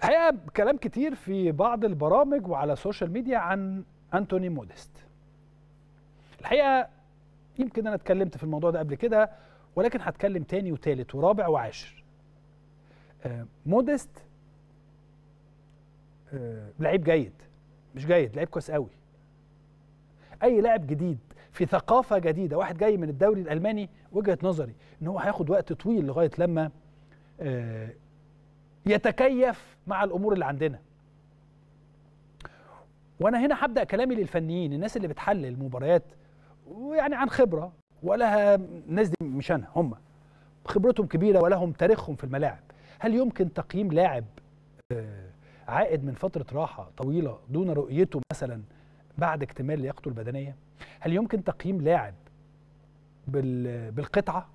الحقيقه كلام كتير في بعض البرامج وعلى السوشيال ميديا عن انتوني موديست الحقيقه يمكن انا اتكلمت في الموضوع ده قبل كده ولكن هتكلم تاني وتالت ورابع وعاشر موديست آه، آه، لعيب جيد مش جيد لعيب كويس قوي اي لاعب جديد في ثقافه جديده واحد جاي من الدوري الالماني وجهه نظري ان هو هياخد وقت طويل لغايه لما آه، يتكيف مع الامور اللي عندنا وانا هنا هبدا كلامي للفنيين الناس اللي بتحلل مباريات ويعني عن خبره ولها الناس دي مش انا هم خبرتهم كبيره ولهم تاريخهم في الملاعب هل يمكن تقييم لاعب آه، عائد من فتره راحه طويله دون رؤيته مثلا بعد اكتمال لياقته البدنيه هل يمكن تقييم لاعب بالقطعه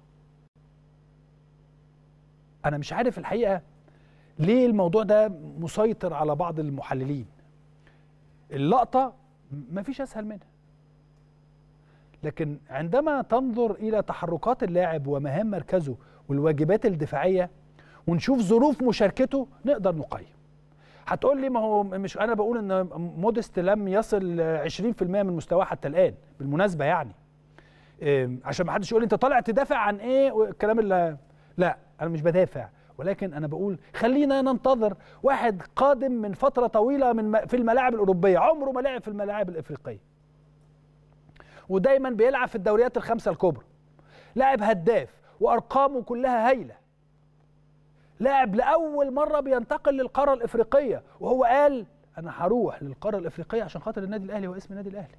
انا مش عارف الحقيقه ليه الموضوع ده مسيطر على بعض المحللين اللقطه مفيش اسهل منها لكن عندما تنظر الى تحركات اللاعب ومهام مركزه والواجبات الدفاعيه ونشوف ظروف مشاركته نقدر نقيم هتقول لي ما هو مش انا بقول ان مودست لم يصل 20% من مستواه حتى الان بالمناسبه يعني عشان ما حدش يقول انت طالع تدافع عن ايه والكلام اللي لا انا مش بدافع ولكن انا بقول خلينا ننتظر واحد قادم من فتره طويله من في الملاعب الاوروبيه عمره ما لعب في الملاعب الافريقيه ودايما بيلعب في الدوريات الخمسه الكبرى لاعب هداف وارقامه كلها هايله لاعب لاول مره بينتقل للقاره الافريقيه وهو قال انا هروح للقاره الافريقيه عشان خاطر النادي الاهلي واسم النادي الاهلي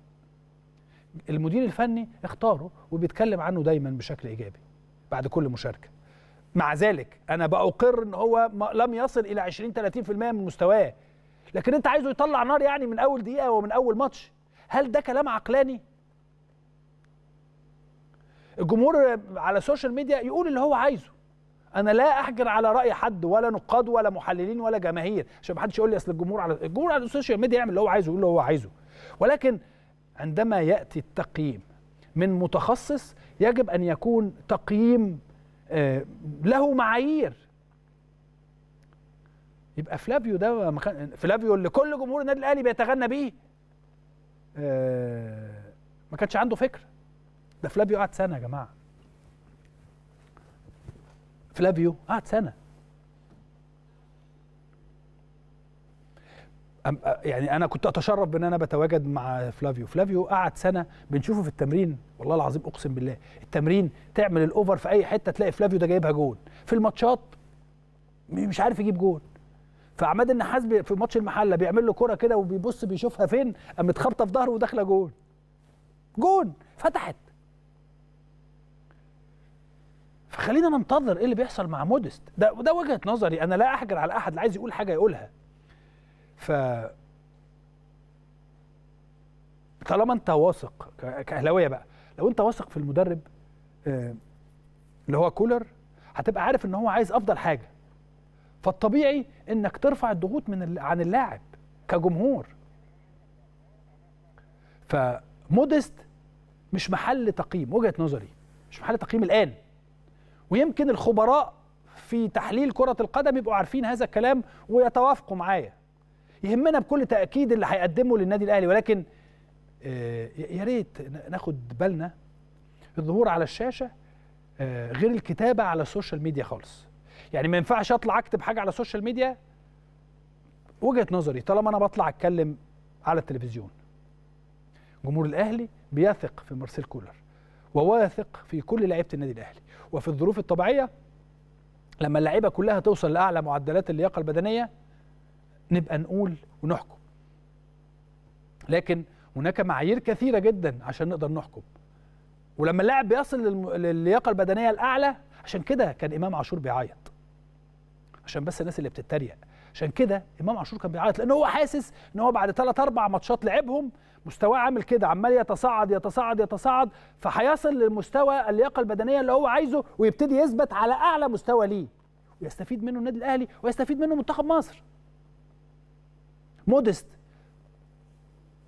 المدير الفني اختاره وبيتكلم عنه دايما بشكل ايجابي بعد كل مشاركه مع ذلك انا باقر ان هو لم يصل الى 20 30% من مستواه لكن انت عايزه يطلع نار يعني من اول دقيقه ومن اول ماتش هل ده كلام عقلاني الجمهور على السوشيال ميديا يقول اللي هو عايزه انا لا احجر على راي حد ولا نقاد ولا محللين ولا جماهير عشان ما حدش يقول لي اصل الجمهور على الجمهور على السوشيال ميديا يعمل اللي هو عايزه يقول اللي هو عايزه ولكن عندما ياتي التقييم من متخصص يجب ان يكون تقييم آه، له معايير يبقى فلافيو ده مكان فلافيو اللي كل جمهور النادي الاهلي بيتغنى بيه آه، ما كانش عنده فكر ده فلافيو قعد سنه يا جماعه فلافيو قعد سنه يعني انا كنت اتشرف بان انا بتواجد مع فلافيو فلافيو قعد سنه بنشوفه في التمرين والله العظيم اقسم بالله التمرين تعمل الاوفر في اي حته تلاقي فلافيو ده جايبها جون في الماتشات مش عارف يجيب جون فعماد النحاس في ماتش المحله بيعمل له كره كده وبيبص بيشوفها فين قام متخبطه في ظهره وداخله جون جون فتحت فخلينا ننتظر ايه اللي بيحصل مع مودست ده ده وجهه نظري انا لا احجر على احد اللي عايز يقول حاجه يقولها ف طالما انت واثق كاهلاويه بقى لو انت واثق في المدرب آه، اللي هو كولر هتبقى عارف ان هو عايز افضل حاجه فالطبيعي انك ترفع الضغوط من عن اللاعب كجمهور فمودست مش محل تقييم وجهه نظري مش محل تقييم الان ويمكن الخبراء في تحليل كره القدم يبقوا عارفين هذا الكلام ويتوافقوا معايا يهمنا بكل تاكيد اللي هيقدمه للنادي الاهلي ولكن آه، يا ريت ناخد بالنا الظهور على الشاشه آه، غير الكتابه على السوشيال ميديا خالص يعني ما ينفعش اطلع اكتب حاجه على السوشيال ميديا وجهه نظري طالما انا بطلع اتكلم على التلفزيون جمهور الاهلي بيثق في مارسيل كولر وواثق في كل لعيبه النادي الاهلي وفي الظروف الطبيعيه لما اللعيبه كلها توصل لاعلى معدلات اللياقه البدنيه نبقى نقول ونحكم لكن هناك معايير كثيره جدا عشان نقدر نحكم ولما اللاعب بيصل للياقه البدنيه الاعلى عشان كده كان امام عاشور بيعيط عشان بس الناس اللي بتتريق عشان كده امام عاشور كان بيعيط لان هو حاسس ان هو بعد ثلاث اربع ماتشات لعبهم مستواه عامل كده عمال يتصاعد يتصاعد يتصاعد فهيصل لمستوى اللياقه البدنيه اللي هو عايزه ويبتدي يثبت على اعلى مستوى ليه ويستفيد منه النادي الاهلي ويستفيد منه منتخب مصر مودست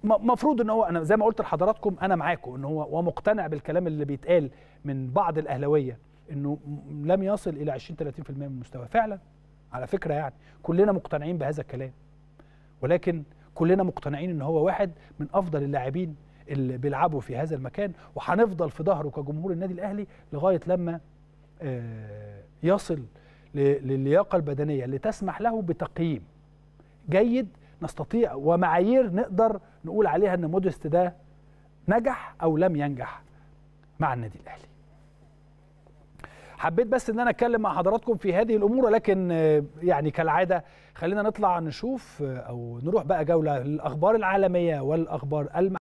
مفروض ان هو انا زي ما قلت لحضراتكم انا معاكم ان هو ومقتنع بالكلام اللي بيتقال من بعض الاهلاويه انه لم يصل الى 20 30% من المستوى فعلا على فكره يعني كلنا مقتنعين بهذا الكلام ولكن كلنا مقتنعين ان هو واحد من افضل اللاعبين اللي بيلعبوا في هذا المكان وهنفضل في ظهره كجمهور النادي الاهلي لغايه لما آه، يصل للياقه البدنيه اللي تسمح له بتقييم جيد نستطيع ومعايير نقدر نقول عليها ان مودست ده نجح او لم ينجح مع النادي الاهلي حبيت بس ان انا اتكلم مع حضراتكم في هذه الامور ولكن يعني كالعاده خلينا نطلع نشوف او نروح بقى جوله للاخبار العالميه والاخبار المحليه